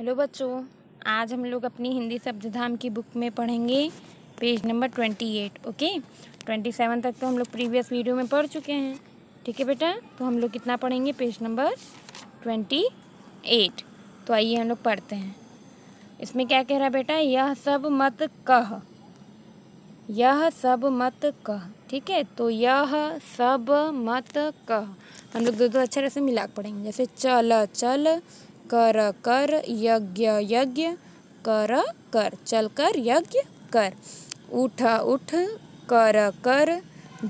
hello बच्चों आज हम लोग अपनी हिंदी शब्दधाम की बुक में पढ़ेंगे page number twenty eight okay twenty seven तक तो हम लोग प्रीवियस वीडियो में पढ़ चुके हैं ठीक है बेटा तो हम लोग कितना पढ़ेंगे पेज नंबर ट्वेंटी एट तो आइए हम लोग पढ़ते हैं इसमें क्या कह रहा है बेटा यह सब मत कह यह सब मत कह ठीक है तो यह सब मत कह हम लोग दो दो अक्षर से मिला पढ़ेंगे जैसे चल चल कर कर यज्ञ यज्ञ कर कर चल कर यज्ञ कर उठ उठ कर कर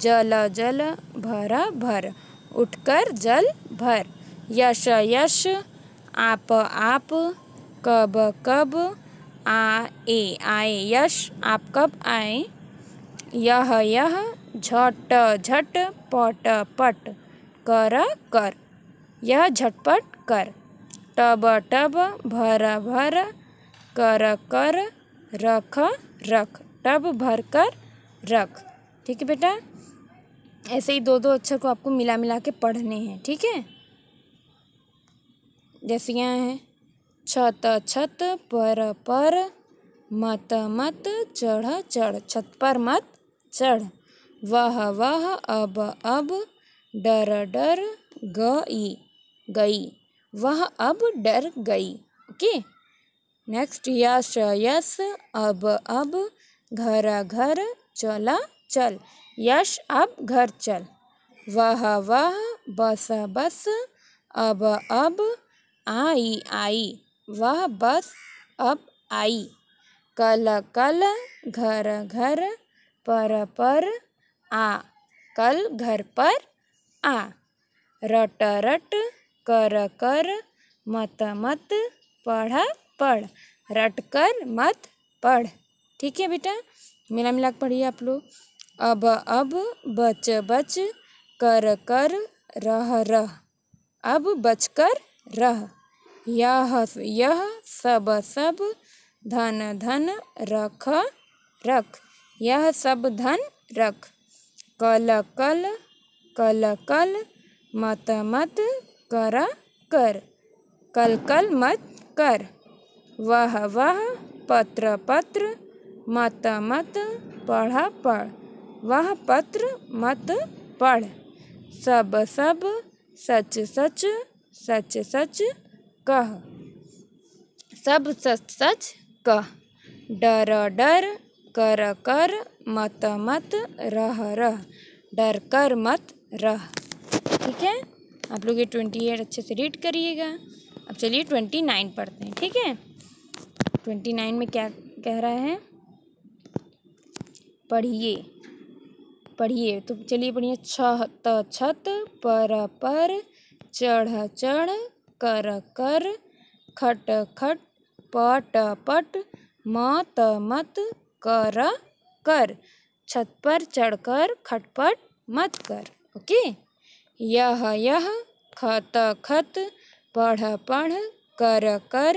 जल जल भर भर कर जल भर यश यश आप आप कब कब आ ए आए यश आप कब आए यह यह झट झट पट पट कर कर यह झटपट कर टब टब भर भर कर कर रख रख टब भर कर रख ठीक है बेटा ऐसे ही दो दो अक्षर को आपको मिला मिला के पढ़ने हैं ठीक है जैसे यहाँ है छत छत पर पर मत मत चढ़ चढ़ छत पर मत चढ़ वह वह अब अब डर डर गई गई वह अब डर गई ओके नेक्स्ट यश यश अब अब घर घर चला चल यश अब घर चल वह वह बस बस अब अब आई आई वह बस अब आई कल कल घर घर पर पर आ कल घर पर आ रट रट कर कर मत मत पढ़ पढ़ रट कर मत पढ़ ठीक है बेटा मिला मिला पढ़िए आप लोग अब अब बच बच कर कर रह रह अब कर रह यह यह सब सब धन धन रख रख यह सब धन रख कल कल कल कल मत मत करा कर कल कल मत कर वह वह पत्र पत्र मत मत पढ़ा पढ़ वह पत्र मत पढ़ सब सब सच सच सच सच कह सब सच सच कह डर डर कर कर मत मत रह रह डर कर मत रह ठीक है आप लोग ये ट्वेंटी एट अच्छे से रीड करिएगा अब चलिए ट्वेंटी नाइन पढ़ते हैं ठीक है ट्वेंटी नाइन में क्या कह रहा है पढ़िए पढ़िए तो चलिए पढ़िए छत छत पर पर चढ़ चढ़ कर कर खट खट पट पट मत मत कर कर छत पर चढ़कर खटपट मत कर ओके यह यह खत खत पढ़ पढ़ कर कर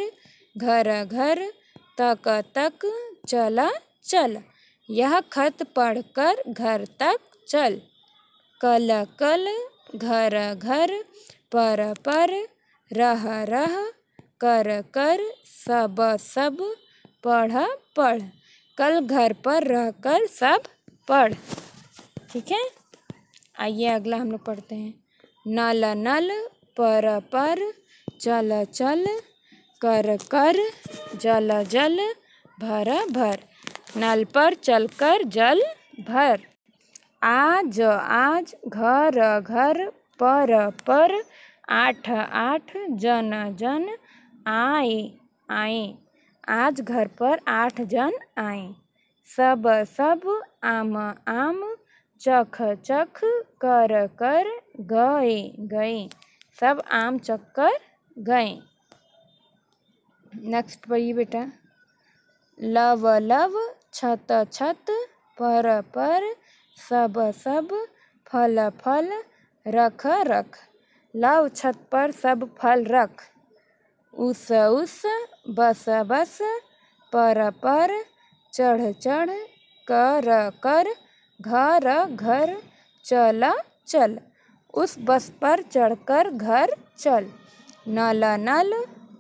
घर घर तक तक चला चल यह खत पढ़ कर घर तक चल कल कल घर घर पर पर रह रह कर कर सब सब पढ़ पढ़ कल घर पर रह कर सब पढ़ ठीक है आइए अगला हम लोग पढ़ते हैं नल नल पर पर चल चल कर कर जल जल भर भर नल पर चल कर जल भर आज आज घर घर पर पर आठ आठ जन जन आए आए आज घर पर आठ जन आए सब सब आम आम चख चख कर कर गए गए सब आम चक्कर गए नेक्स्ट पढ़िए बेटा लव लव छत छत पर पर सब सब फल फल रख रख लव छत पर सब फल रख उस उस बस बस पर पर चढ़ चढ़ कर कर घर घर चल चल उस बस पर चढ़कर घर चल नल नल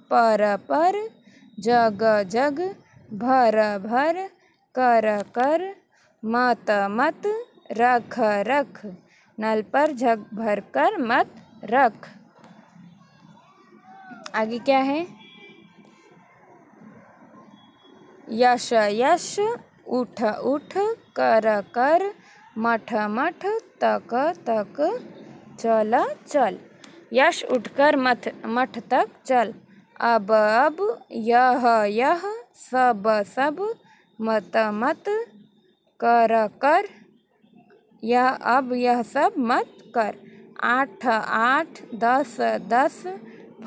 पर पर जग जग भर भर कर कर मत मत रख रख नल पर जग भर कर मत रख आगे क्या है यश यश उठ उठ कर कर मठ मठ तक तक चल चल यश उठकर मठ मठ तक चल अब अब यह यह सब सब मत मत कर कर यह अब यह सब मत कर आठ आठ दस दस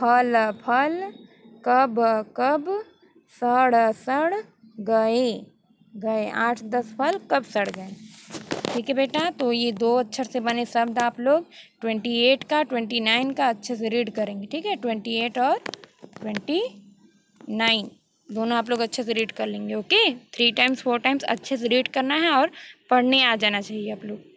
फल फल कब कब सड़ सड़ गए गए आठ दस फल कब सड़ गए ठीक है बेटा तो ये दो अक्षर से बने शब्द आप लोग ट्वेंटी एट का ट्वेंटी नाइन का अच्छे से रीड करेंगे ठीक है ट्वेंटी एट और ट्वेंटी नाइन दोनों आप लोग अच्छे से रीड कर लेंगे okay three times four times अच्छे से रीड करना है और पढ़ने आ जाना चाहिए आप लोग